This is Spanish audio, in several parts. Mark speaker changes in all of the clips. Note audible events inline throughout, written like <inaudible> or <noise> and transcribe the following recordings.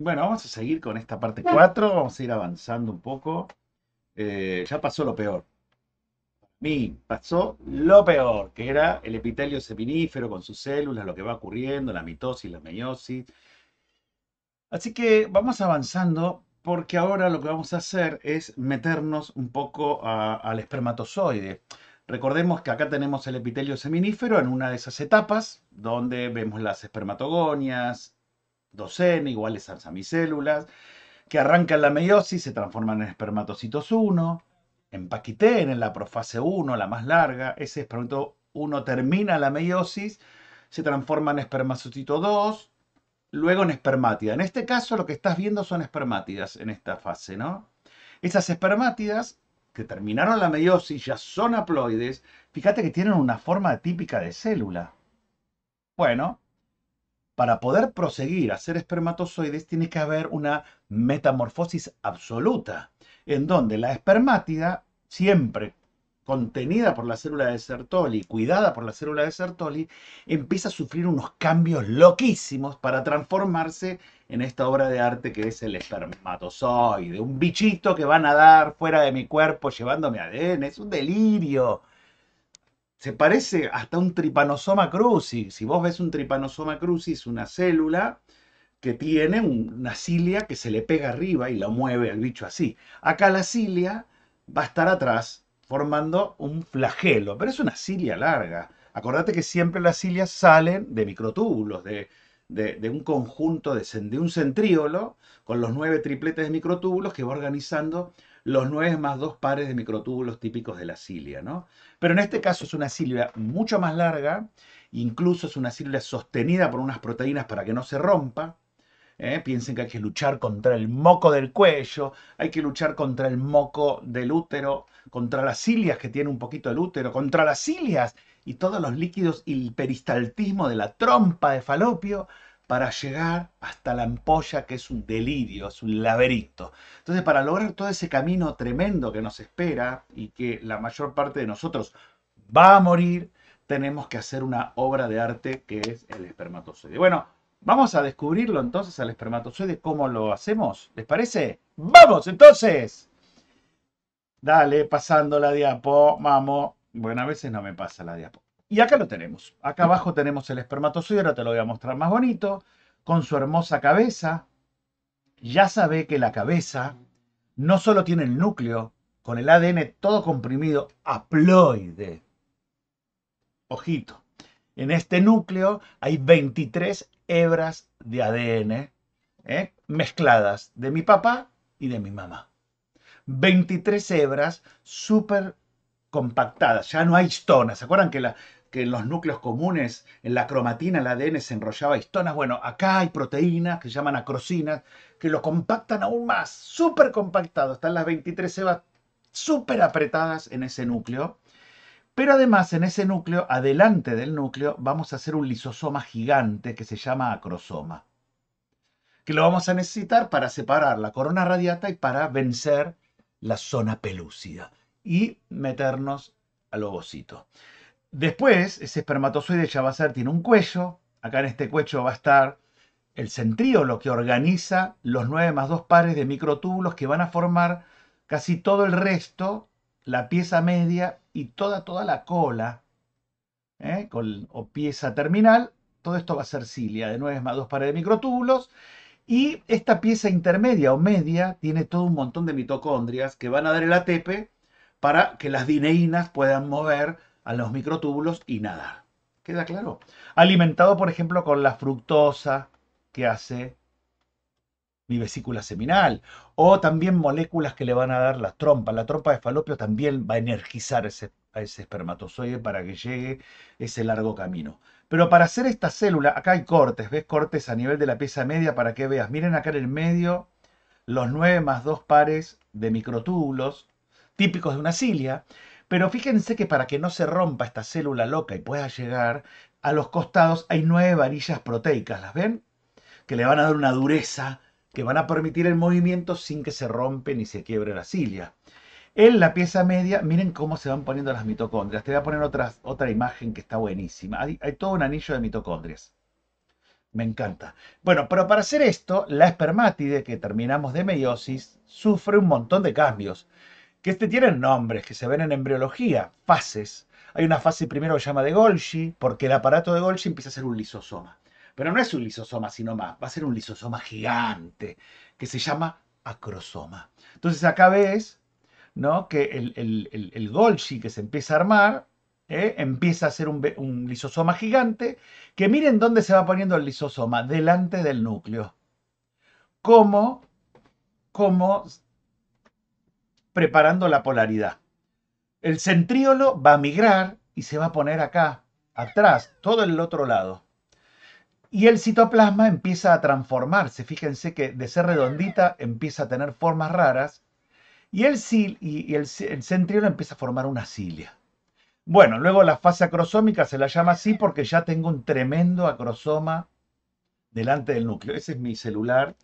Speaker 1: Bueno, vamos a seguir con esta parte 4, vamos a ir avanzando un poco. Eh, ya pasó lo peor. mí pasó lo peor, que era el epitelio seminífero con sus células, lo que va ocurriendo, la mitosis, la meiosis. Así que vamos avanzando porque ahora lo que vamos a hacer es meternos un poco al espermatozoide. Recordemos que acá tenemos el epitelio seminífero en una de esas etapas donde vemos las espermatogonias, docena iguales a células que arrancan la meiosis, se transforman en espermatocitos 1, empaquiten en la profase 1, la más larga, ese espermato 1 termina la meiosis, se transforma en espermatocito 2, luego en espermátida. En este caso lo que estás viendo son espermátidas en esta fase, ¿no? Esas espermátidas que terminaron la meiosis, ya son haploides, fíjate que tienen una forma típica de célula. Bueno, para poder proseguir a ser espermatozoides tiene que haber una metamorfosis absoluta, en donde la espermátida, siempre contenida por la célula de Sertoli, cuidada por la célula de Sertoli, empieza a sufrir unos cambios loquísimos para transformarse en esta obra de arte que es el espermatozoide, un bichito que va a nadar fuera de mi cuerpo llevándome ADN, es un delirio se parece hasta un tripanosoma crucis. Si vos ves un tripanosoma crucis, una célula que tiene una cilia que se le pega arriba y la mueve al bicho así. Acá la cilia va a estar atrás formando un flagelo, pero es una cilia larga. Acordate que siempre las cilias salen de microtúbulos, de, un conjunto, de, de, un centríolo, con los nueve tripletes de microtúbulos que va organizando los 9 más dos pares de microtúbulos típicos de la cilia, ¿no? Pero en este caso es una cilia mucho más larga, incluso es una cilia sostenida por unas proteínas para que no se rompa. ¿eh? Piensen que hay que luchar contra el moco del cuello, hay que luchar contra el moco del útero, contra las cilias que tiene un poquito el útero, contra las cilias y todos los líquidos y el peristaltismo de la trompa de falopio para llegar hasta la ampolla, que es un delirio, es un laberinto. Entonces, para lograr todo ese camino tremendo que nos espera y que la mayor parte de nosotros va a morir, tenemos que hacer una obra de arte que es el espermatozoide. Bueno, vamos a descubrirlo entonces al espermatozoide, cómo lo hacemos. ¿Les parece? ¡Vamos entonces! Dale, pasando la diapo, vamos. Bueno, a veces no me pasa la diapo. Y acá lo tenemos. Acá abajo tenemos el espermatozoide, ahora te lo voy a mostrar más bonito, con su hermosa cabeza. Ya sabe que la cabeza no solo tiene el núcleo, con el ADN todo comprimido, haploide. Ojito. En este núcleo hay 23 hebras de ADN ¿eh? mezcladas de mi papá y de mi mamá. 23 hebras súper compactadas, ya no hay histonas. ¿Se acuerdan que la, que en los núcleos comunes, en la cromatina, el ADN se enrollaba histonas. Bueno, acá hay proteínas que se llaman acrosinas, que lo compactan aún más, súper compactado. Están las 23 cebas súper apretadas en ese núcleo. Pero además en ese núcleo, adelante del núcleo, vamos a hacer un lisosoma gigante que se llama acrosoma, que lo vamos a necesitar para separar la corona radiata y para vencer la zona pelúcida y meternos al ovocito. Después, ese espermatozoide ya va a ser, tiene un cuello, acá en este cuello va a estar el centríolo que organiza los 9 más 2 pares de microtúbulos que van a formar casi todo el resto, la pieza media y toda, toda la cola, ¿eh? o pieza terminal, todo esto va a ser cilia de 9 más 2 pares de microtúbulos. Y esta pieza intermedia o media tiene todo un montón de mitocondrias que van a dar el ATP para que las dineínas puedan mover a los microtúbulos y nadar. ¿Queda claro? Alimentado, por ejemplo, con la fructosa que hace mi vesícula seminal, o también moléculas que le van a dar la trompa. La trompa de falopio también va a energizar a ese espermatozoide para que llegue ese largo camino. Pero para hacer esta célula, acá hay cortes, ¿ves? Cortes a nivel de la pieza media para que veas. Miren acá en el medio los 9 más dos pares de microtúbulos típicos de una cilia. Pero fíjense que para que no se rompa esta célula loca y pueda llegar, a los costados hay nueve varillas proteicas, ¿las ven? Que le van a dar una dureza, que van a permitir el movimiento sin que se rompe ni se quiebre la cilia. En la pieza media, miren cómo se van poniendo las mitocondrias. Te voy a poner otra imagen que está buenísima. Hay, hay todo un anillo de mitocondrias. Me encanta. Bueno, pero para hacer esto, la espermátide que terminamos de meiosis sufre un montón de cambios que este tiene nombres que se ven en embriología, fases. Hay una fase primero que se llama de Golgi, porque el aparato de Golgi empieza a ser un lisosoma. Pero no es un lisosoma, sino más, va a ser un lisosoma gigante, que se llama acrosoma. Entonces acá ves ¿no? que el, el, Golgi que se empieza a armar ¿eh? empieza a ser un, un, lisosoma gigante, que miren dónde se va poniendo el lisosoma, delante del núcleo. ¿Cómo, cómo preparando la polaridad. El centríolo va a migrar y se va a poner acá, atrás, todo el otro lado. Y el citoplasma empieza a transformarse. Fíjense que de ser redondita empieza a tener formas raras. Y el, y el, centriolo empieza a formar una cilia. Bueno, luego la fase acrosómica se la llama así porque ya tengo un tremendo acrosoma delante del núcleo. Ese es mi celular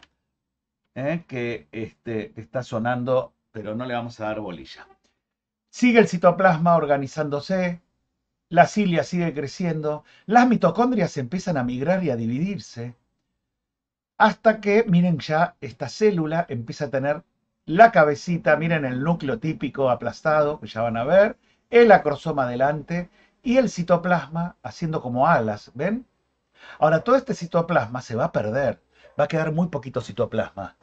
Speaker 1: ¿eh? que, este, que está sonando pero no le vamos a dar bolilla. Sigue el citoplasma organizándose, la cilia sigue creciendo, las mitocondrias empiezan a migrar y a dividirse, hasta que, miren ya, esta célula empieza a tener la cabecita, miren el núcleo típico aplastado, que ya van a ver, el acrosoma adelante, y el citoplasma haciendo como alas, ¿ven? Ahora, todo este citoplasma se va a perder, va a quedar muy poquito citoplasma.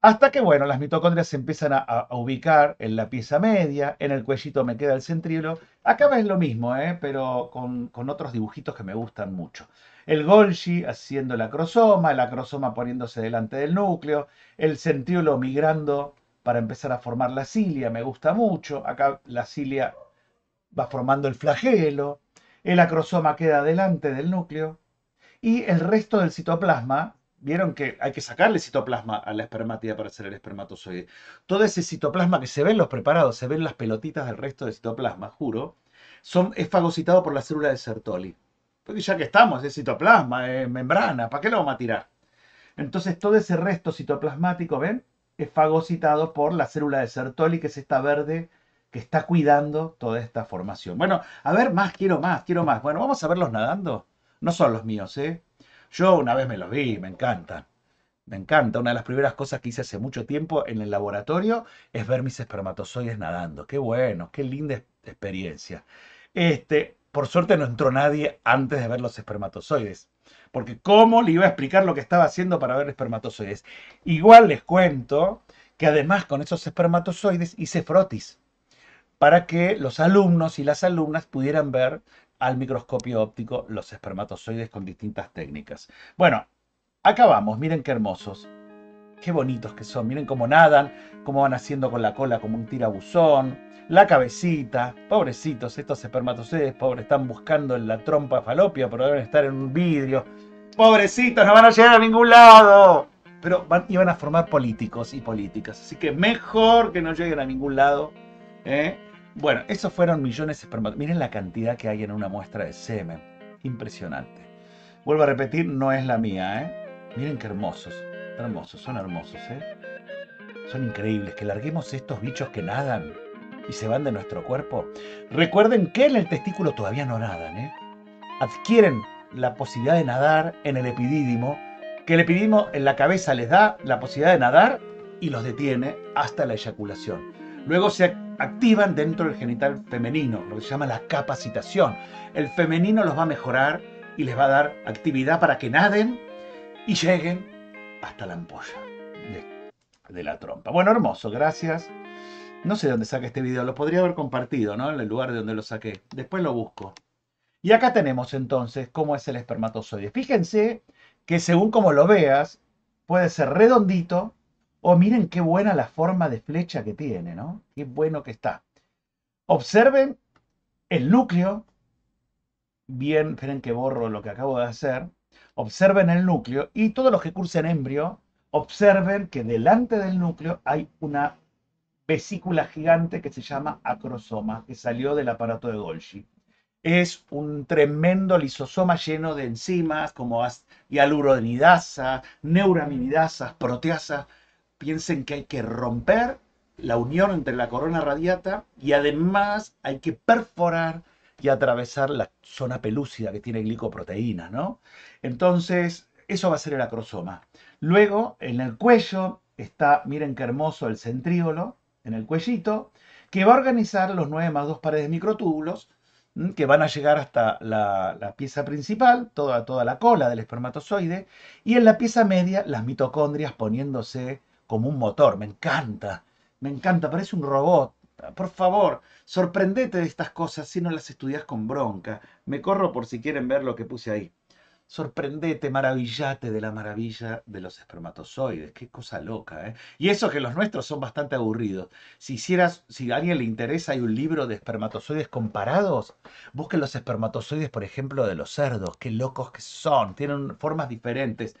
Speaker 1: Hasta que, bueno, las mitocondrias se empiezan a, ubicar en la pieza media, en el cuellito me queda el centríolo. Acá es lo mismo, ¿eh? pero con, otros dibujitos que me gustan mucho. El Golgi haciendo la acrosoma, el acrosoma poniéndose delante del núcleo, el centríolo migrando para empezar a formar la cilia, me gusta mucho. Acá la cilia va formando el flagelo, el acrosoma queda delante del núcleo y el resto del citoplasma Vieron que hay que sacarle citoplasma a la espermatida para hacer el espermatozoide. Todo ese citoplasma que se ve en los preparados, se ven las pelotitas del resto de citoplasma, juro, son, es fagocitado por la célula de Sertoli. Porque ya que estamos, es citoplasma, es membrana, ¿para qué lo vamos a tirar? Entonces todo ese resto citoplasmático, ¿ven? Es fagocitado por la célula de Sertoli, que es esta verde que está cuidando toda esta formación. Bueno, a ver, más, quiero más, quiero más. Bueno, vamos a verlos nadando. No son los míos, ¿eh? Yo una vez me los vi, me encanta, Me encanta. Una de las primeras cosas que hice hace mucho tiempo en el laboratorio es ver mis espermatozoides nadando. Qué bueno, qué linda experiencia. Este, por suerte no entró nadie antes de ver los espermatozoides. Porque ¿cómo le iba a explicar lo que estaba haciendo para ver espermatozoides? Igual les cuento que además con esos espermatozoides hice frotis para que los alumnos y las alumnas pudieran ver al microscopio óptico los espermatozoides con distintas técnicas. Bueno, acabamos, miren qué hermosos, qué bonitos que son, miren cómo nadan, cómo van haciendo con la cola como un tirabuzón, la cabecita, pobrecitos, estos espermatozoides pobres están buscando en la trompa falopia, pero deben estar en un vidrio, pobrecitos, no van a llegar a ningún lado. Pero van, iban a formar políticos y políticas, así que mejor que no lleguen a ningún lado. ¿eh? Bueno, esos fueron millones de espermatozoides. Miren la cantidad que hay en una muestra de semen. Impresionante. Vuelvo a repetir, no es la mía, ¿eh? Miren qué hermosos. Hermosos, son hermosos, ¿eh? Son increíbles. Que larguemos estos bichos que nadan y se van de nuestro cuerpo. Recuerden que en el testículo todavía no nadan, ¿eh? Adquieren la posibilidad de nadar en el epidídimo, que el epidídimo en la cabeza les da la posibilidad de nadar y los detiene hasta la eyaculación. Luego se activan dentro del genital femenino, lo que se llama la capacitación. El femenino los va a mejorar y les va a dar actividad para que naden y lleguen hasta la ampolla de, la trompa. Bueno, hermoso, gracias. No sé de dónde saqué este video, lo podría haber compartido, ¿no? En el lugar de donde lo saqué. Después lo busco. Y acá tenemos entonces cómo es el espermatozoide. Fíjense que según como lo veas, puede ser redondito o oh, miren qué buena la forma de flecha que tiene, ¿no? Qué bueno que está. Observen el núcleo. Bien, esperen que borro lo que acabo de hacer. Observen el núcleo y todos los que cursen embrio, observen que delante del núcleo hay una vesícula gigante que se llama acrosoma, que salió del aparato de Golgi. Es un tremendo lisosoma lleno de enzimas como hialuronidasa, neuraminidasas, proteasas, piensen que hay que romper la unión entre la corona radiata y además hay que perforar y atravesar la zona pelúcida que tiene glicoproteína, ¿no? Entonces, eso va a ser el acrosoma. Luego, en el cuello está, miren qué hermoso, el centríolo, en el cuellito, que va a organizar los nueve más 2 pares de microtúbulos que van a llegar hasta la, pieza principal, toda, toda la cola del espermatozoide, y en la pieza media las mitocondrias poniéndose como un motor. Me encanta, me encanta, parece un robot. Por favor, sorprendete de estas cosas si no las estudias con bronca. Me corro por si quieren ver lo que puse ahí. Sorprendete, maravillate de la maravilla de los espermatozoides. Qué cosa loca, ¿eh? Y eso que los nuestros son bastante aburridos. Si hicieras, si a alguien le interesa, hay un libro de espermatozoides comparados. Busquen los espermatozoides, por ejemplo, de los cerdos. Qué locos que son. Tienen formas diferentes.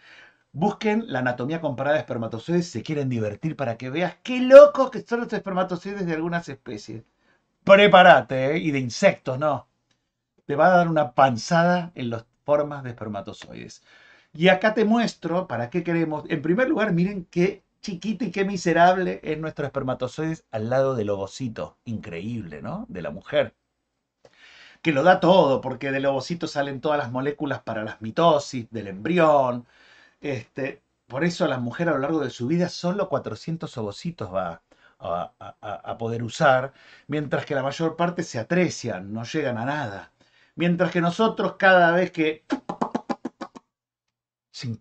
Speaker 1: Busquen la anatomía comparada de espermatozoides si se quieren divertir para que veas qué locos que son los espermatozoides de algunas especies. Prepárate, ¿eh? y de insectos, no. Te va a dar una panzada en las formas de espermatozoides. Y acá te muestro para qué queremos. En primer lugar, miren qué chiquito y qué miserable es nuestro espermatozoides al lado del ovocito. Increíble, ¿no? De la mujer que lo da todo, porque del ovocito salen todas las moléculas para las mitosis, del embrión, este, por eso la mujer a lo largo de su vida solo 400 ovocitos va a, poder usar, mientras que la mayor parte se atrecian, no llegan a nada. Mientras que nosotros cada vez que...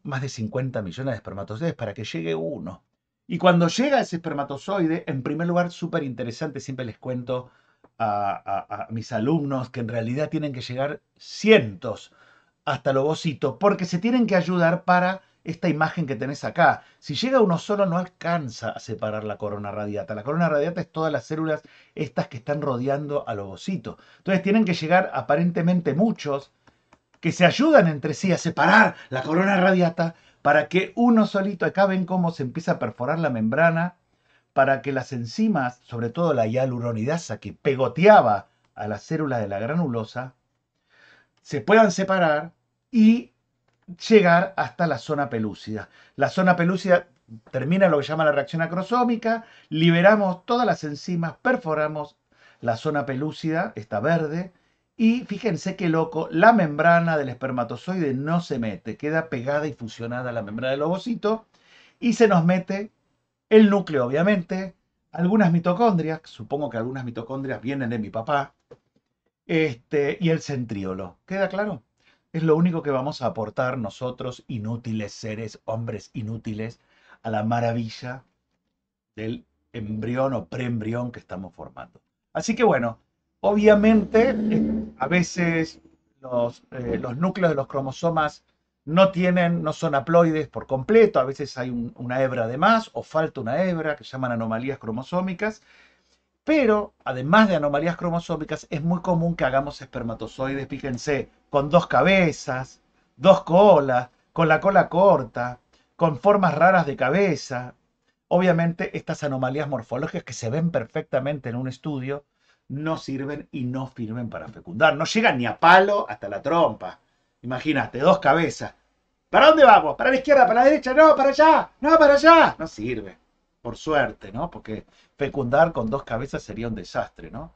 Speaker 1: Más de 50 millones de espermatozoides para que llegue uno. Y cuando llega ese espermatozoide, en primer lugar, súper interesante, siempre les cuento a, a, mis alumnos que en realidad tienen que llegar cientos hasta el ovocito, porque se tienen que ayudar para esta imagen que tenés acá. Si llega uno solo no alcanza a separar la corona radiata. La corona radiata es todas las células estas que están rodeando al ovocito. Entonces tienen que llegar aparentemente muchos que se ayudan entre sí a separar la corona radiata para que uno solito, acá ven cómo se empieza a perforar la membrana, para que las enzimas, sobre todo la hialuronidasa que pegoteaba a las células de la granulosa, se puedan separar y llegar hasta la zona pelúcida. La zona pelúcida termina lo que llama la reacción acrosómica, liberamos todas las enzimas, perforamos la zona pelúcida, está verde, y fíjense qué loco, la membrana del espermatozoide no se mete, queda pegada y fusionada a la membrana del ovocito y se nos mete el núcleo, obviamente, algunas mitocondrias, supongo que algunas mitocondrias vienen de mi papá, este, y el centriolo. ¿Queda claro? Es lo único que vamos a aportar nosotros, inútiles seres, hombres inútiles, a la maravilla del embrión o preembrión que estamos formando. Así que bueno, obviamente eh, a veces los, eh, los, núcleos de los cromosomas no tienen, no son haploides por completo, a veces hay una hebra de más o falta una hebra, que llaman anomalías cromosómicas, pero, además de anomalías cromosómicas, es muy común que hagamos espermatozoides, fíjense, con dos cabezas, dos colas, con la cola corta, con formas raras de cabeza. Obviamente, estas anomalías morfológicas que se ven perfectamente en un estudio no sirven y no firmen para fecundar. No llegan ni a palo hasta la trompa. Imagínate, dos cabezas. ¿Para dónde vamos? ¿Para la izquierda? ¿Para la derecha? No, para allá. No, para allá. No sirve por suerte, ¿no? Porque fecundar con dos cabezas sería un desastre, ¿no?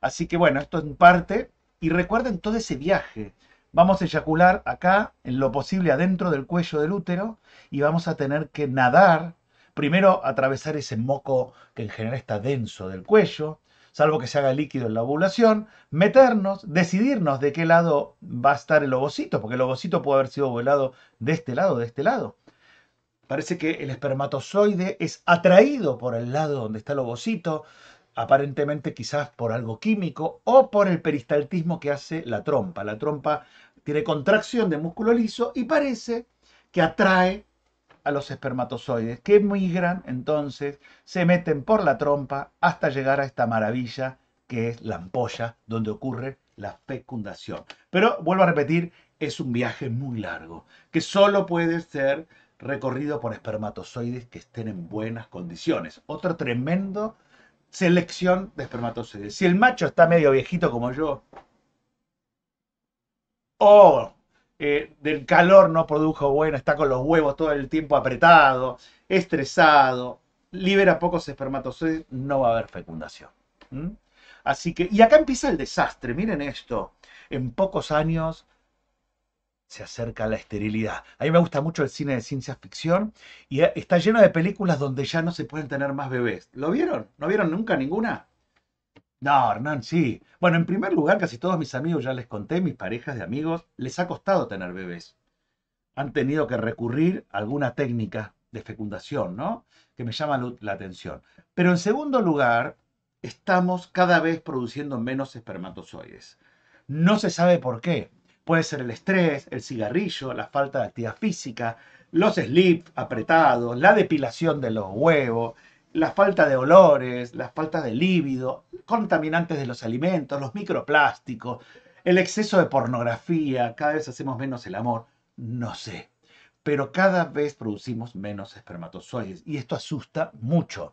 Speaker 1: Así que bueno, esto en parte, y recuerden todo ese viaje. Vamos a eyacular acá, en lo posible, adentro del cuello del útero, y vamos a tener que nadar, primero atravesar ese moco que en general está denso del cuello, salvo que se haga líquido en la ovulación, meternos, decidirnos de qué lado va a estar el ovocito, porque el ovocito puede haber sido volado de este lado, de este lado. Parece que el espermatozoide es atraído por el lado donde está el ovocito, aparentemente quizás por algo químico o por el peristaltismo que hace la trompa. La trompa tiene contracción de músculo liso y parece que atrae a los espermatozoides que migran entonces, se meten por la trompa hasta llegar a esta maravilla que es la ampolla donde ocurre la fecundación. Pero vuelvo a repetir, es un viaje muy largo que solo puede ser recorrido por espermatozoides que estén en buenas condiciones. Otra tremenda selección de espermatozoides. Si el macho está medio viejito como yo, o eh, del calor no produjo bueno, está con los huevos todo el tiempo apretado, estresado, libera pocos espermatozoides, no va a haber fecundación. Así que, y acá empieza el desastre, miren esto, en pocos años se acerca a la esterilidad. A mí me gusta mucho el cine de ciencia ficción y eh, está lleno de películas donde ya no se pueden tener más bebés. ¿Lo vieron? ¿No vieron nunca ninguna? No, Hernán, sí. Bueno, en primer lugar, casi todos mis amigos, ya les conté, mis parejas de amigos, les ha costado tener bebés. Han tenido que recurrir a alguna técnica de fecundación, ¿no? Que me llama la atención. Pero en segundo lugar, estamos cada vez produciendo menos espermatozoides. No se sabe por qué. Puede ser el estrés, el cigarrillo, la falta de actividad física, los slips apretados, la depilación de los huevos, la falta de olores, la falta de líbido, contaminantes de los alimentos, los microplásticos, el exceso de pornografía, cada vez hacemos menos el amor, no sé. Pero cada vez producimos menos espermatozoides y esto asusta mucho.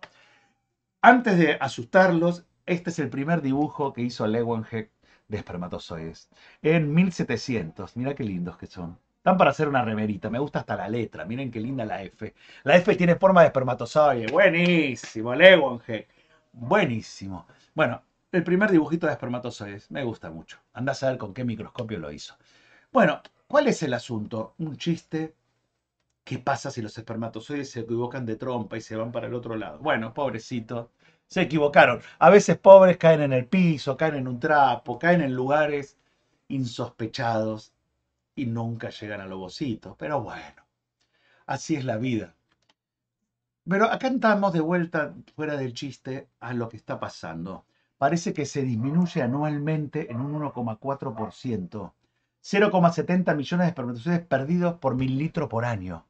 Speaker 1: Antes de asustarlos, este es el primer dibujo que hizo Lewenheck de espermatozoides. En 1700, mira qué lindos que son. Están para hacer una remerita, me gusta hasta la letra, miren qué linda la F. La F tiene forma de espermatozoide, buenísimo, G. buenísimo. Bueno, el primer dibujito de espermatozoides, me gusta mucho. Anda a saber con qué microscopio lo hizo. Bueno, ¿cuál es el asunto? Un chiste, ¿Qué pasa si los espermatozoides se equivocan de trompa y se van para el otro lado? Bueno, pobrecito, se equivocaron. A veces pobres caen en el piso, caen en un trapo, caen en lugares insospechados y nunca llegan a lobocitos. Pero bueno, así es la vida. Pero acá estamos de vuelta, fuera del chiste, a lo que está pasando. Parece que se disminuye anualmente en un 1,4%. 0,70 millones de espermatozoides perdidos por mil litros por año.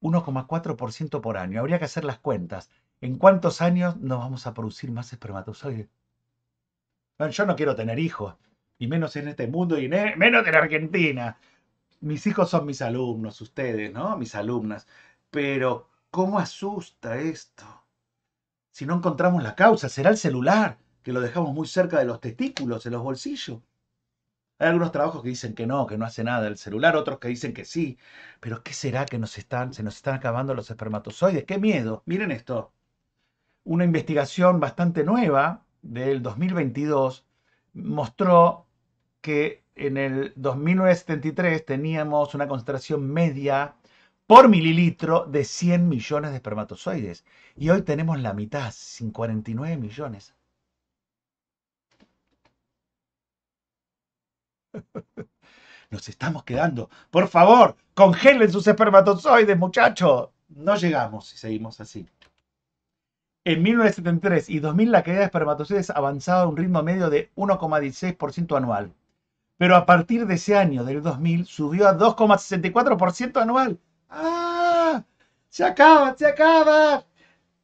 Speaker 1: 1,4% por año. Habría que hacer las cuentas. ¿En cuántos años no vamos a producir más espermatozoides? Bueno, yo no quiero tener hijos, y menos en este mundo, y menos en Argentina. Mis hijos son mis alumnos, ustedes, ¿no? Mis alumnas. Pero, ¿cómo asusta esto? Si no encontramos la causa, será el celular, que lo dejamos muy cerca de los testículos, en los bolsillos. Hay algunos trabajos que dicen que no, que no hace nada el celular, otros que dicen que sí. Pero ¿qué será que nos están, se nos están acabando los espermatozoides? ¡Qué miedo! Miren esto una investigación bastante nueva del 2022 mostró que en el 2973 teníamos una concentración media por mililitro de 100 millones de espermatozoides. Y hoy tenemos la mitad, 49 millones. <laughs> Nos estamos quedando. Por favor, congelen sus espermatozoides, muchachos. No llegamos si seguimos así. En 1973 y 2000 la caída de espermatozoides avanzaba a un ritmo medio de 1,16% anual. Pero a partir de ese año, del 2000, subió a 2,64% anual. ¡Ah! ¡Se acaba! ¡Se acaba!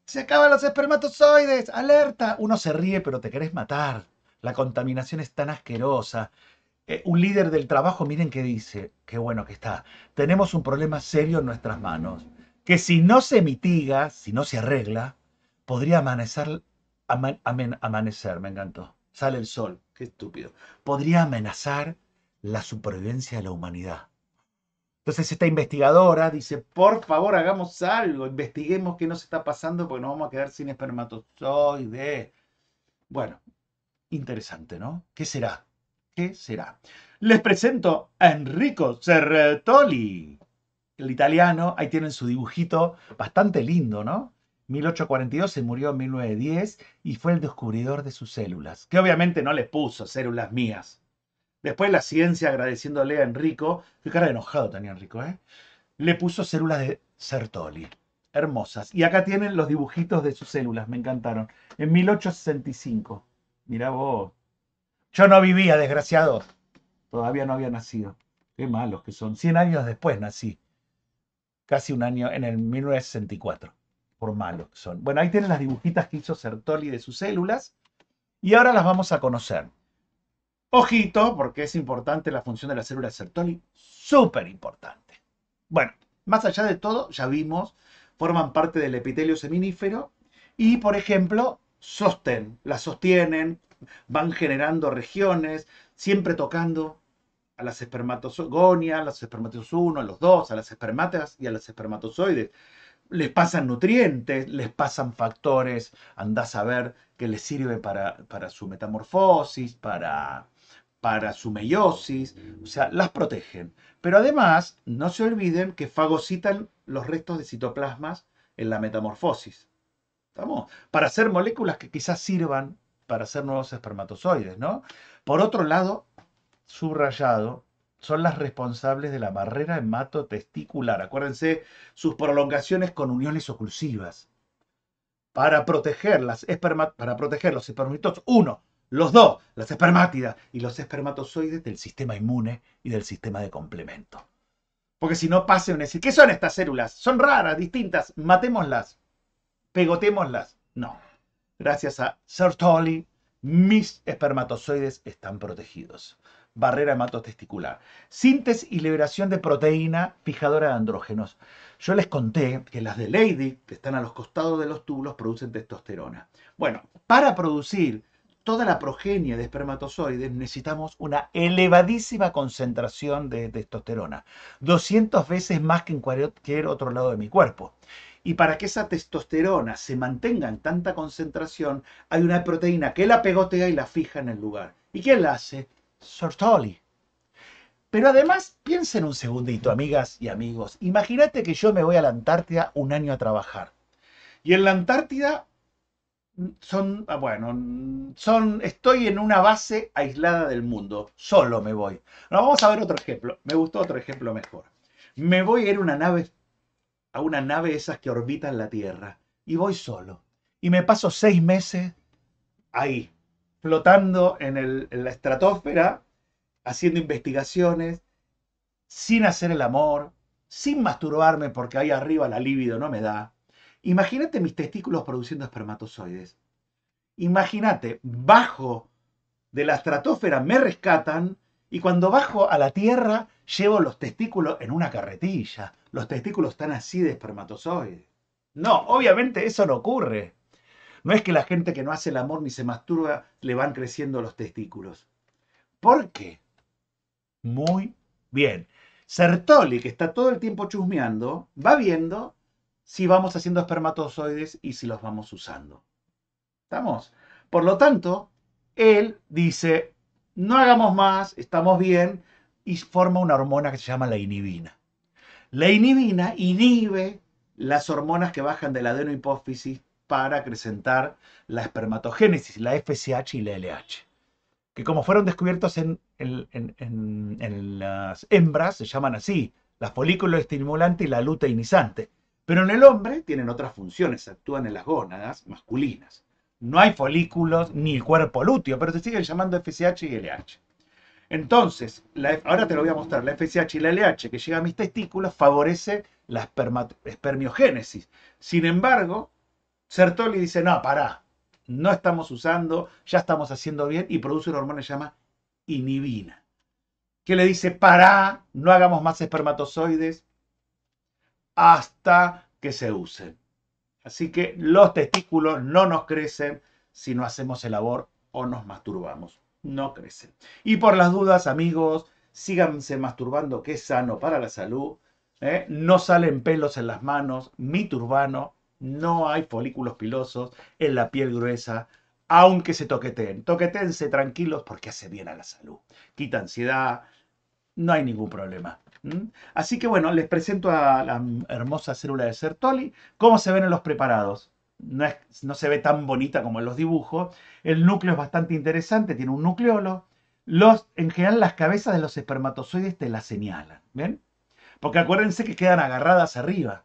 Speaker 1: ¡Se acaban los espermatozoides! ¡Alerta! Uno se ríe, pero te querés matar. La contaminación es tan asquerosa. Eh, un líder del trabajo, miren qué dice, qué bueno que está. Tenemos un problema serio en nuestras manos, que si no se mitiga, si no se arregla, Podría amanecer, me encantó. Sale el sol, qué estúpido. Podría amenazar la supervivencia de la humanidad. Entonces esta investigadora dice, por favor hagamos algo, investiguemos qué nos está pasando porque nos vamos a quedar sin espermatozoides. Bueno, interesante, ¿no? ¿Qué será? ¿Qué será? Les presento a Enrico Cerretoli, el italiano. Ahí tienen su dibujito, bastante lindo, ¿no? 1842 se murió en 1910 y fue el descubridor de sus células, que obviamente no le puso células mías. Después la ciencia, agradeciéndole a Enrico, qué cara de enojado tenía Enrico, ¿eh? le puso células de Sertoli, hermosas. Y acá tienen los dibujitos de sus células, me encantaron. En 1865, mira vos. Yo no vivía, desgraciado. Todavía no había nacido. Qué malos que son. 100 años después nací. Casi un año, en el 1964 por malos que son. Bueno, ahí tienen las dibujitas que hizo Sertoli de sus células y ahora las vamos a conocer. Ojito, porque es importante la función de la célula Sertoli, súper importante. Bueno, más allá de todo, ya vimos, forman parte del epitelio seminífero y, por ejemplo, sostén, las sostienen, van generando regiones, siempre tocando a las espermatozoides, a las espermatozoides 1, a los 2, a las espermatas y a las espermatozoides les pasan nutrientes, les pasan factores, andás a ver qué les sirve para, su metamorfosis, para, para su meiosis, o sea, las protegen. Pero además, no se olviden que fagocitan los restos de citoplasmas en la metamorfosis. ¿Estamos? Para hacer moléculas que quizás sirvan para hacer nuevos espermatozoides, ¿no? Por otro lado, subrayado, son las responsables de la barrera hematotesticular. Acuérdense sus prolongaciones con uniones oclusivas. Para proteger, para proteger los espermatozoides, uno, los dos, las espermátidas y los espermatozoides del sistema inmune y del sistema de complemento. Porque si no pasen a decir, ¿qué son estas células? Son raras, distintas, matémoslas, pegotémoslas. No. Gracias a Sertoli, mis espermatozoides están protegidos barrera hematotesticular. Síntesis y liberación de proteína fijadora de andrógenos. Yo les conté que las de Lady, que están a los costados de los túbulos, producen testosterona. Bueno, para producir toda la progenie de espermatozoides necesitamos una elevadísima concentración de testosterona, 200 veces más que en cualquier otro lado de mi cuerpo. Y para que esa testosterona se mantenga en tanta concentración, hay una proteína que la pegotea y la fija en el lugar. ¿Y quién la hace? Sertoli. Pero además, piensen un segundito, amigas y amigos. Imagínate que yo me voy a la Antártida un año a trabajar. Y en la Antártida son, ah, bueno, son, estoy en una base aislada del mundo. Solo me voy. No, vamos a ver otro ejemplo. Me gustó otro ejemplo mejor. Me voy a ir a una nave, a una nave esas que orbitan la Tierra. Y voy solo. Y me paso seis meses ahí, flotando en, la estratosfera, haciendo investigaciones, sin hacer el amor, sin masturbarme porque ahí arriba la libido no me da. Imagínate mis testículos produciendo espermatozoides. Imagínate, bajo de la estratosfera me rescatan y cuando bajo a la tierra llevo los testículos en una carretilla. Los testículos están así de espermatozoides. No, obviamente eso no ocurre. No es que la gente que no hace el amor ni se masturba le van creciendo los testículos. ¿Por qué? Muy bien. Sertoli, que está todo el tiempo chusmeando, va viendo si vamos haciendo espermatozoides y si los vamos usando. ¿Estamos? Por lo tanto, él dice, no hagamos más, estamos bien, y forma una hormona que se llama la inhibina. La inhibina inhibe las hormonas que bajan de la adenohipófisis para acrecentar la espermatogénesis, la FSH y la LH, que como fueron descubiertos en, las hembras, se llaman así, la folículo estimulante y la luteinizante. Pero en el hombre tienen otras funciones, actúan en las gónadas masculinas. No hay folículos ni el cuerpo lúteo, pero se siguen llamando FSH y LH. Entonces, ahora te lo voy a mostrar, la FSH y la LH que llega a mis testículos favorece la espermiogénesis. Sin embargo, Sertoli dice, no, pará, no estamos usando, ya estamos haciendo bien y produce una hormona que se llama inhibina, que le dice, pará, no hagamos más espermatozoides hasta que se usen. Así que los testículos no nos crecen si no hacemos el labor o nos masturbamos. No crecen. Y por las dudas, amigos, síganse masturbando, que es sano para la salud. ¿eh? No salen pelos en las manos, mi turbano no hay folículos pilosos en la piel gruesa, aunque se toqueteen. Toquetense tranquilos porque hace bien a la salud. Quita ansiedad, no hay ningún problema. Así que bueno, les presento a la hermosa célula de Sertoli. ¿Cómo se ven en los preparados? No, se ve tan bonita como en los dibujos. El núcleo es bastante interesante, tiene un nucleolo. Los, en general las cabezas de los espermatozoides te la señalan, ¿ven? Porque acuérdense que quedan agarradas arriba.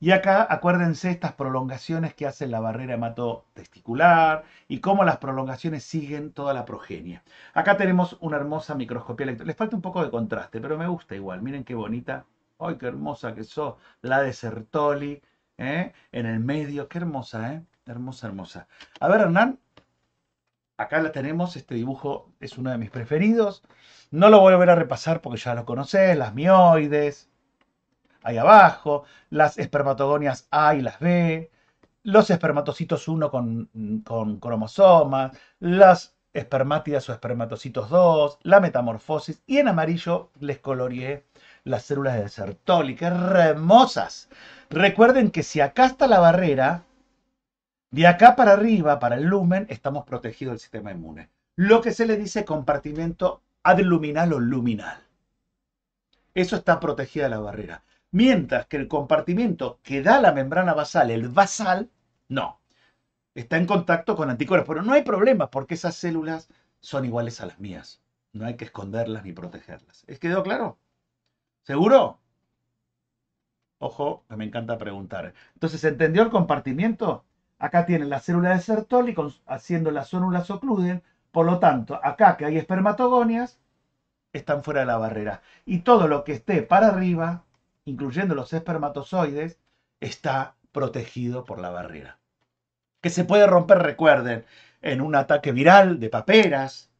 Speaker 1: Y acá acuérdense estas prolongaciones que hacen la barrera hematotesticular y cómo las prolongaciones siguen toda la progenia. Acá tenemos una hermosa microscopía electrónica. Les falta un poco de contraste, pero me gusta igual. Miren qué bonita. ¡Ay, qué hermosa que sos! La de Sertoli ¿eh? en el medio. ¡Qué hermosa, eh! Hermosa, hermosa. A ver, Hernán. Acá la tenemos. Este dibujo es uno de mis preferidos. No lo voy a volver a repasar porque ya lo conocés. Las mioides ahí abajo, las espermatogonias A y las B, los espermatocitos 1 con, con cromosomas, las espermátidas o espermatocitos 2, la metamorfosis y en amarillo les coloreé las células de Sertoli, que hermosas. Recuerden que si acá está la barrera, de acá para arriba, para el lumen, estamos protegidos del sistema inmune. Lo que se le dice compartimento adluminal o luminal. Eso está protegida la barrera mientras que el compartimiento que da la membrana basal, el basal, no. Está en contacto con anticuerpos, pero no hay problemas porque esas células son iguales a las mías. No hay que esconderlas ni protegerlas. ¿Es quedó claro? ¿Seguro? Ojo, me encanta preguntar. Entonces, ¿entendió el compartimiento? Acá tienen las células de Sertoli haciendo las células ocluden. Por lo tanto, acá que hay espermatogonias, están fuera de la barrera. Y todo lo que esté para arriba incluyendo los espermatozoides, está protegido por la barrera. Que se puede romper, recuerden, en un ataque viral de paperas,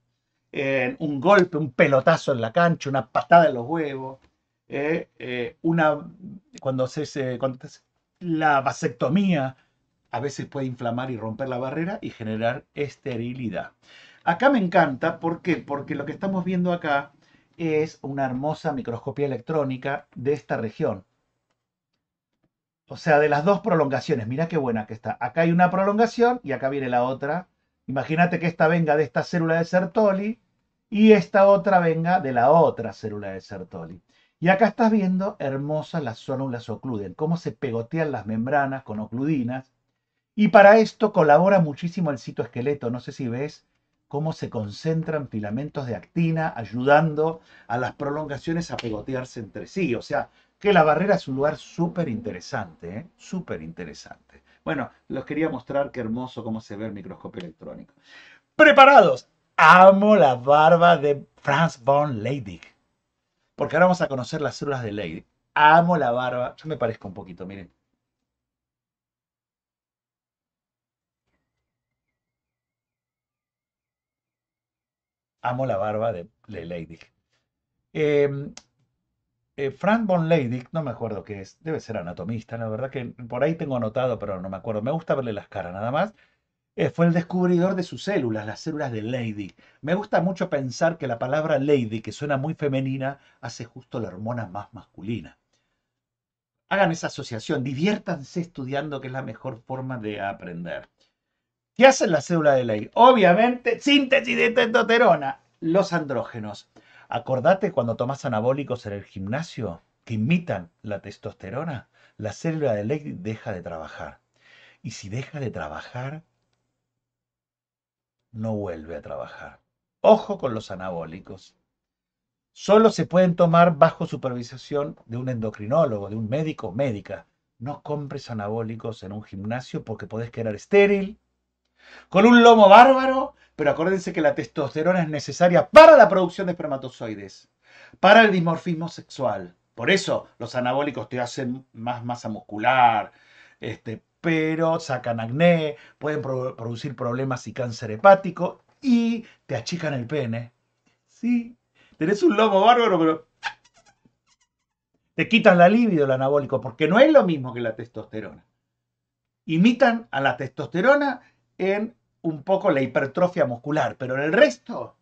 Speaker 1: en un golpe, un pelotazo en la cancha, una patada en los huevos, eh, eh, una, cuando se, se, cuando se la vasectomía a veces puede inflamar y romper la barrera y generar esterilidad. Acá me encanta, ¿por qué? Porque lo que estamos viendo acá es una hermosa microscopía electrónica de esta región. O sea, de las dos prolongaciones, Mira qué buena que está. Acá hay una prolongación y acá viene la otra. Imagínate que esta venga de esta célula de Sertoli y esta otra venga de la otra célula de Sertoli. Y acá estás viendo hermosas las células ocluden, cómo se pegotean las membranas con ocludinas. Y para esto colabora muchísimo el citoesqueleto. No sé si ves cómo se concentran filamentos de actina ayudando a las prolongaciones a pegotearse entre sí. O sea, que la barrera es un lugar súper interesante, ¿eh? súper interesante. Bueno, los quería mostrar qué hermoso cómo se ve el microscopio electrónico. ¡Preparados! Amo la barba de Franz von Leydig. Porque ahora vamos a conocer las células de Leydig. Amo la barba. Yo me parezco un poquito, miren. amo la barba de, Lady. Em, eh, Frank von Leydig, no me acuerdo qué es, debe ser anatomista, la verdad que por ahí tengo anotado, pero no me acuerdo. Me gusta verle las caras nada más. Eh, fue el descubridor de sus células, las células de Lady. Me gusta mucho pensar que la palabra Lady, que suena muy femenina, hace justo la hormona más masculina. Hagan esa asociación, diviértanse estudiando, que es la mejor forma de aprender. ¿Qué hace la célula de ley? Obviamente, síntesis de testosterona, los andrógenos. Acordate cuando tomas anabólicos en el gimnasio que imitan la testosterona, la célula de ley deja de trabajar. Y si deja de trabajar, no vuelve a trabajar. Ojo con los anabólicos. Solo se pueden tomar bajo supervisión de un endocrinólogo, de un médico médica. No compres anabólicos en un gimnasio porque podés quedar estéril, con un lomo bárbaro, pero acuérdense que la testosterona es necesaria para la producción de espermatozoides, para el dimorfismo sexual. Por eso los anabólicos te hacen más masa muscular, este, pero sacan acné, pueden producir problemas y cáncer hepático y te achican el pene. Sí, tenés un lomo bárbaro, pero te quitan la libido el anabólico, porque no es lo mismo que la testosterona. Imitan a la testosterona en un poco la hipertrofia muscular, pero en el resto,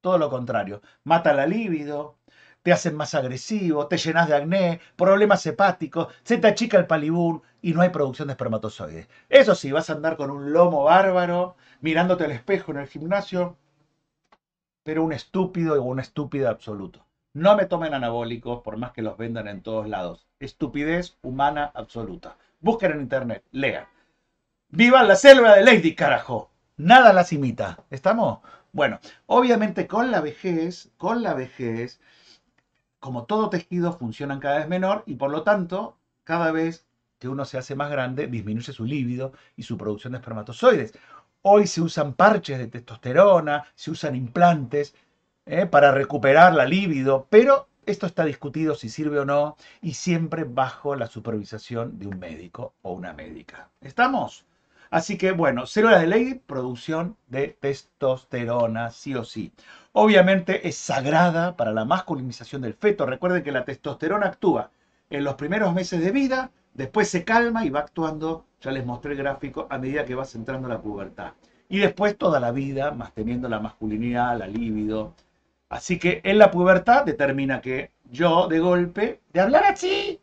Speaker 1: todo lo contrario. Mata la libido, te hacen más agresivo, te llenas de acné, problemas hepáticos, se te achica el palibur y no hay producción de espermatozoides. Eso sí, vas a andar con un lomo bárbaro, mirándote al espejo en el gimnasio, pero un estúpido o una estúpida absoluto. No me tomen anabólicos por más que los vendan en todos lados. Estupidez humana absoluta. Busquen en internet, lean. ¡Viva la selva de Lady, carajo! Nada las imita. ¿Estamos? Bueno, obviamente con la vejez, con la vejez, como todo tejido funcionan cada vez menor y por lo tanto, cada vez que uno se hace más grande, disminuye su líbido y su producción de espermatozoides. Hoy se usan parches de testosterona, se usan implantes ¿eh? para recuperar la líbido, pero esto está discutido si sirve o no y siempre bajo la supervisación de un médico o una médica. ¿Estamos? Así que bueno, células de ley, producción de testosterona, sí o sí. Obviamente es sagrada para la masculinización del feto. Recuerden que la testosterona actúa en los primeros meses de vida, después se calma y va actuando, ya les mostré el gráfico, a medida que vas entrando a la pubertad. Y después toda la vida, manteniendo la masculinidad, la libido. Así que en la pubertad determina que yo, de golpe, de hablar así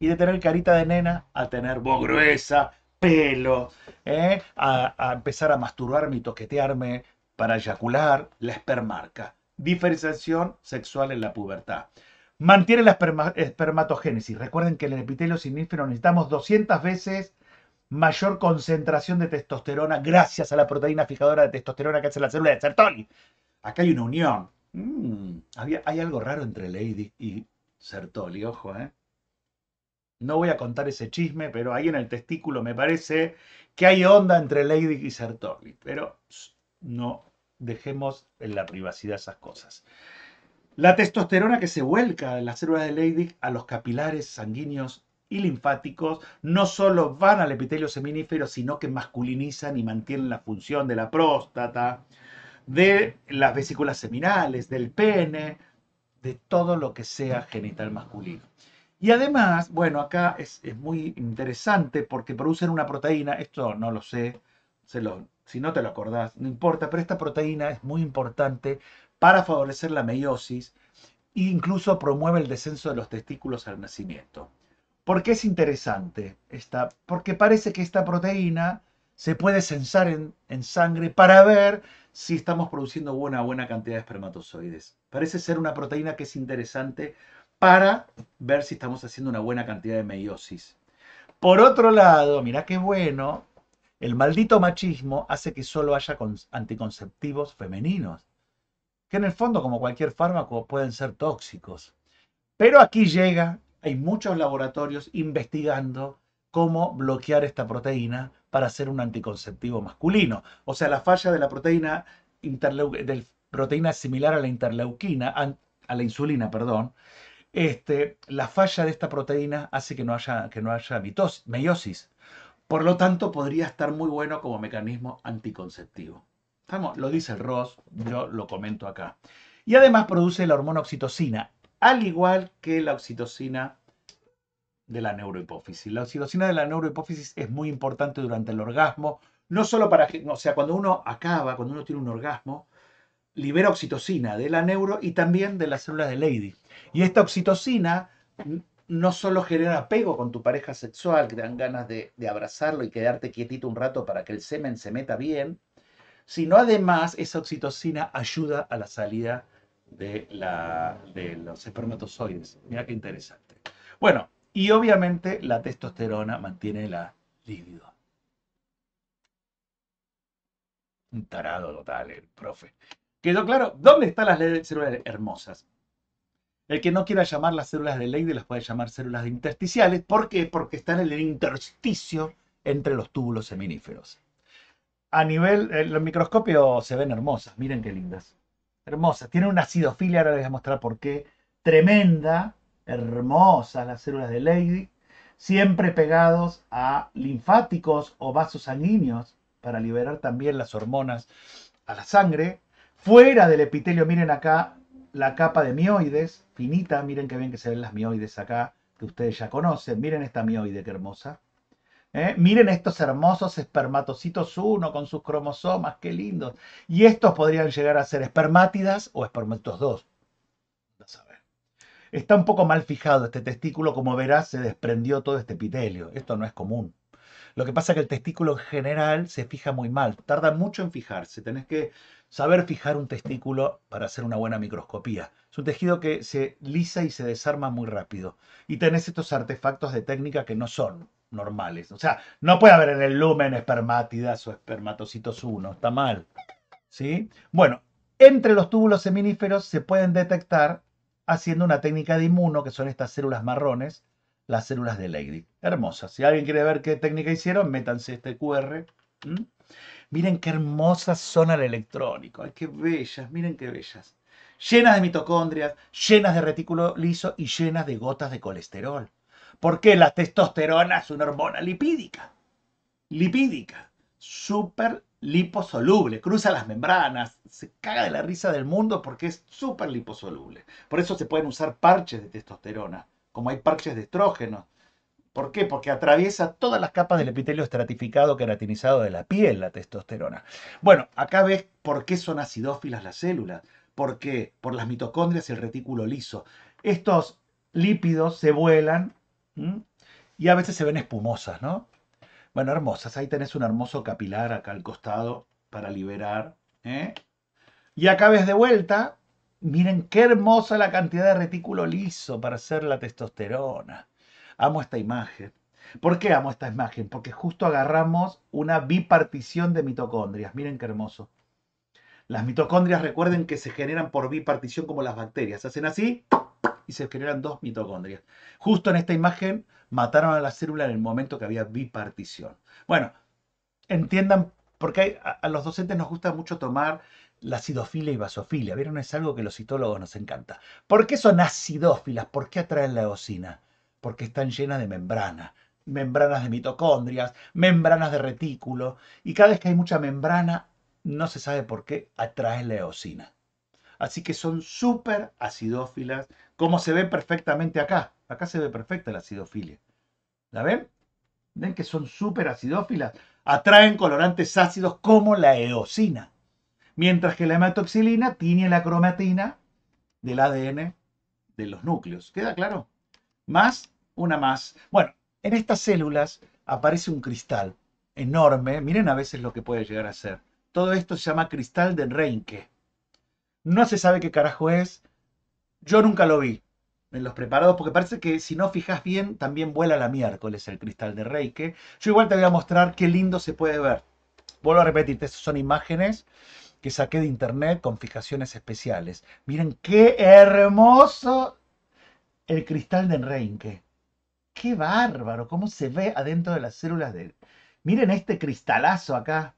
Speaker 1: y de tener carita de nena a tener voz gruesa, pelo, ¿eh? a, empezar a masturbarme y toquetearme para eyacular, la espermarca. Diferenciación sexual en la pubertad. Mantiene la espermatogénesis. Recuerden que en el epitelio sinífero necesitamos 200 veces mayor concentración de testosterona gracias a la proteína fijadora de testosterona que hace la célula de Sertoli. Acá hay una unión. Mm, había, hay algo raro entre Lady y Sertoli, ojo, ¿eh? No voy a contar ese chisme, pero ahí en el testículo me parece que hay onda entre Lady y Sartori. Pero no dejemos en la privacidad esas cosas. La testosterona que se vuelca en las células de Leydig a los capilares sanguíneos y linfáticos no solo van al epitelio seminífero, sino que masculinizan y mantienen la función de la próstata, de las vesículas seminales, del pene, de todo lo que sea genital masculino. Y además, bueno, acá es, muy interesante porque producen una proteína, esto no lo sé, si no te lo acordás, no importa, pero esta proteína es muy importante para favorecer la meiosis e incluso promueve el descenso de los testículos al nacimiento. ¿Por qué es interesante esta? Porque parece que esta proteína se puede censar en, sangre para ver si estamos produciendo buena, buena cantidad de espermatozoides. Parece ser una proteína que es interesante para ver si estamos haciendo una buena cantidad de meiosis. Por otro lado, mirá qué bueno, el maldito machismo hace que solo haya anticonceptivos femeninos, que en el fondo, como cualquier fármaco, pueden ser tóxicos. Pero aquí llega, hay muchos laboratorios investigando cómo bloquear esta proteína para hacer un anticonceptivo masculino. O sea, la falla de la proteína, similar a la interleuquina, a la insulina, perdón, este, la falla de esta proteína hace que no haya, que no haya meiosis. Por lo tanto, podría estar muy bueno como mecanismo anticonceptivo. lo dice el Ross, yo lo comento acá. Y además produce la hormona oxitocina, al igual que la oxitocina de la neurohipófisis. La oxitocina de la neurohipófisis es muy importante durante el orgasmo, no solo para o sea, cuando uno acaba, cuando uno tiene un orgasmo, libera oxitocina de la neuro y también de las células de Lady. Y esta oxitocina no solo genera apego con tu pareja sexual, que dan ganas de, abrazarlo y quedarte quietito un rato para que el semen se meta bien, sino además esa oxitocina ayuda a la salida de, la, de los espermatozoides. Mira qué interesante. Bueno, y obviamente la testosterona mantiene la libido. Un tarado total, el profe. ¿Quedó claro? ¿Dónde están las células hermosas? El que no quiera llamar las células de Leidy las puede llamar células intersticiales. ¿Por qué? Porque están en el intersticio entre los túbulos seminíferos. A nivel, los microscopios se ven hermosas, miren qué lindas. Hermosas. Tienen una acidofilia, ahora les voy a mostrar por qué. Tremenda, hermosas las células de Leydig, siempre pegados a linfáticos o vasos sanguíneos para liberar también las hormonas a la sangre Fuera del epitelio, miren acá la capa de mioides, finita, miren qué bien que se ven las mioides acá, que ustedes ya conocen. Miren esta mioide, qué hermosa. ¿eh? Miren estos hermosos espermatocitos 1 con sus cromosomas, qué lindos. Y estos podrían llegar a ser espermátidas o espermatos 2. Está un poco mal fijado este testículo, como verás, se desprendió todo este epitelio. Esto no es común. Lo que pasa es que el testículo en general se fija muy mal, tarda mucho en fijarse. Tenés que Saber fijar un testículo para hacer una buena microscopía. Es un tejido que se lisa y se desarma muy rápido. Y tenés estos artefactos de técnica que no son normales. O sea, no puede haber en el lumen espermátidas o espermatocitos 1. Está mal. ¿Sí? Bueno, entre los túbulos seminíferos se pueden detectar haciendo una técnica de inmuno, que son estas células marrones, las células de Leydig. Hermosas. Si alguien quiere ver qué técnica hicieron, métanse este QR. Miren qué hermosas son al electrónico. Ay, qué bellas, miren qué bellas. Llenas de mitocondrias, llenas de retículo liso y llenas de gotas de colesterol. ¿Por qué? La testosterona es una hormona lipídica. Lipídica. Súper liposoluble. Cruza las membranas. Se caga de la risa del mundo porque es súper liposoluble. Por eso se pueden usar parches de testosterona. Como hay parches de estrógenos ¿Por qué? Porque atraviesa todas las capas del epitelio estratificado queratinizado de la piel, la testosterona. Bueno, acá ves por qué son acidófilas las células. ¿Por qué? Por las mitocondrias y el retículo liso. Estos lípidos se vuelan y a veces se ven espumosas, ¿no? Bueno, hermosas. Ahí tenés un hermoso capilar acá al costado para liberar. ¿eh? Y acá ves de vuelta. Miren qué hermosa la cantidad de retículo liso para hacer la testosterona. Amo esta imagen. ¿Por qué amo esta imagen? Porque justo agarramos una bipartición de mitocondrias. Miren qué hermoso. Las mitocondrias, recuerden que se generan por bipartición como las bacterias. Se hacen así y se generan dos mitocondrias. Justo en esta imagen mataron a la célula en el momento que había bipartición. Bueno, entiendan, porque a, los docentes nos gusta mucho tomar la acidofilia y basofilia. ¿Vieron? Es algo que los citólogos nos encanta. ¿Por qué son acidófilas? ¿Por qué atraen la eosina? porque están llenas de membrana, membranas de mitocondrias, membranas de retículo, y cada vez que hay mucha membrana, no se sabe por qué, atrae la eosina. Así que son súper acidófilas, como se ve perfectamente acá. Acá se ve perfecta la acidofilia. ¿La ven? ¿Ven que son súper acidófilas? Atraen colorantes ácidos como la eosina. Mientras que la hematoxilina tiene la cromatina del ADN de los núcleos. ¿Queda claro? Más una más. Bueno, en estas células aparece un cristal enorme. Miren a veces lo que puede llegar a ser. Todo esto se llama cristal de Reinke. No se sabe qué carajo es. Yo nunca lo vi en los preparados, porque parece que si no fijas bien, también vuela la miércoles el cristal de Reynke. Yo igual te voy a mostrar qué lindo se puede ver. Vuelvo a repetirte, son imágenes que saqué de internet con fijaciones especiales. Miren qué hermoso el cristal de Reinke. Qué bárbaro, cómo se ve adentro de las células de... Miren este cristalazo acá.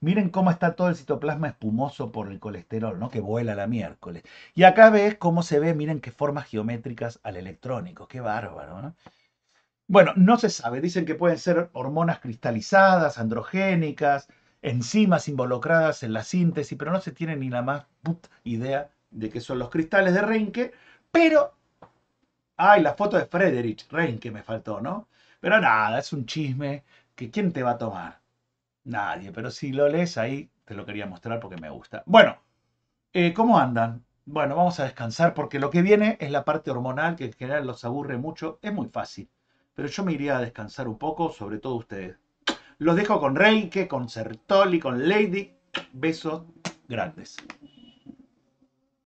Speaker 1: Miren cómo está todo el citoplasma espumoso por el colesterol, ¿no? Que vuela la miércoles. Y acá ves cómo se ve, miren qué formas geométricas al electrónico. Qué bárbaro, ¿no? Bueno, no se sabe. Dicen que pueden ser hormonas cristalizadas, androgénicas, enzimas involucradas en la síntesis, pero no se tiene ni la más idea de qué son los cristales de Renque, Pero Ay, la foto de Frederick Rein que me faltó, ¿no? Pero nada, es un chisme que ¿quién te va a tomar? Nadie, pero si lo lees ahí, te lo quería mostrar porque me gusta. Bueno, eh, ¿cómo andan? Bueno, vamos a descansar porque lo que viene es la parte hormonal que en general los aburre mucho. Es muy fácil, pero yo me iría a descansar un poco, sobre todo ustedes. Los dejo con Reinke, con Sertoli, con Lady. Besos grandes.